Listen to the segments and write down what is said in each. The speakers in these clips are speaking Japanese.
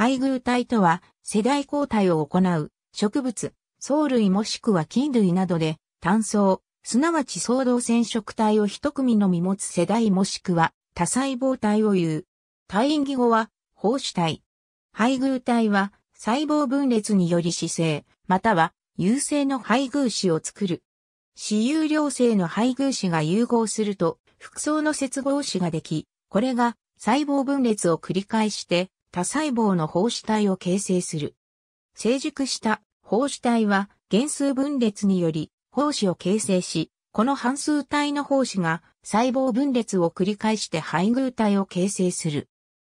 配偶体とは、世代交代を行う、植物、藻類もしくは菌類などで、単層、すなわち相同染色体を一組のみ持つ世代もしくは、多細胞体を言う。院義語は、胞子体。配偶体は、細胞分裂により姿勢、または、有性の配偶子を作る。私有量性の配偶子が融合すると、複層の接合子ができ、これが細胞分裂を繰り返して、多細胞の胞子体を形成する。成熟した胞子体は原数分裂により胞子を形成し、この半数体の胞子が細胞分裂を繰り返して配偶体を形成する。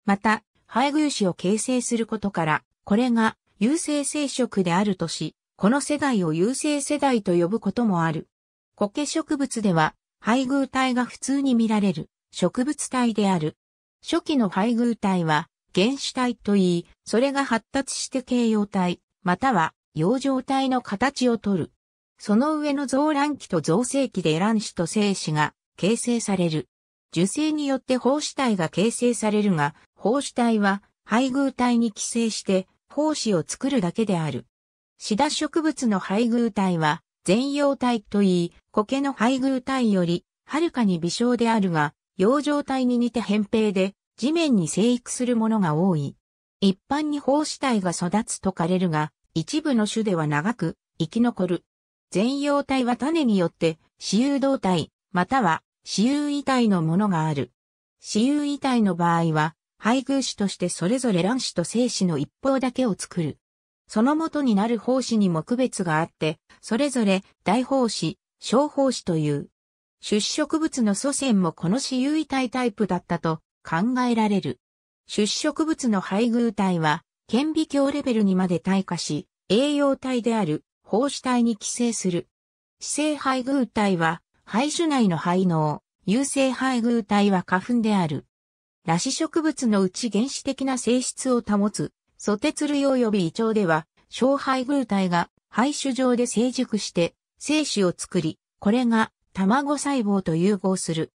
また、配偶子を形成することから、これが優性生殖であるとし、この世代を優性世代と呼ぶこともある。苔植物では、配偶体が普通に見られる植物体である。初期の配偶体は原子体といい、それが発達して形容体、または養生体の形をとる。その上の造卵期と造成期で卵子と精子が形成される。受精によって胞子体が形成されるが、胞子体は配偶体に寄生して胞子を作るだけである。シダ植物の配偶体は全葉体といい、苔の配偶体よりはるかに微小であるが、養生体に似て扁平で地面に生育するものが多い。一般に胞子体が育つと枯れるが、一部の種では長く生き残る。全葉体は種によって、死雄胴体、または死雄遺体のものがある。死雄遺体の場合は、配偶子としてそれぞれ卵子と精子の一方だけを作る。その元になる胞子にも区別があって、それぞれ大胞子、小胞子という。出植物の祖先もこの死雄遺体タイプだったと考えられる。出植物の配偶体は、顕微鏡レベルにまで退化し、栄養体である、胞子体に寄生する。死性配偶体は、肺種内の肺脳、有性配偶体は花粉である。裸子植物のうち原始的な性質を保つ、ソテツ類及び胃腸では、小配偶体が肺種上で成熟して、精子を作り、これが卵細胞と融合する。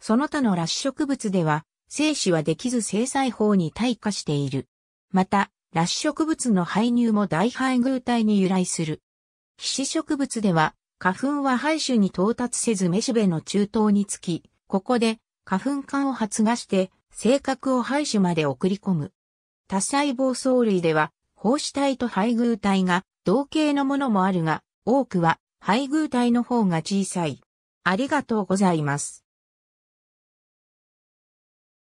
その他の裸子植物では、生死はできず制裁法に対化している。また、裸子植物の排入も大排偶体に由来する。皮脂植物では、花粉は排種に到達せずメシベの中東につき、ここで花粉管を発芽して、性格を排種まで送り込む。多細胞藻類では、胞子体と配偶体が同型のものもあるが、多くは配偶体の方が小さい。ありがとうございます。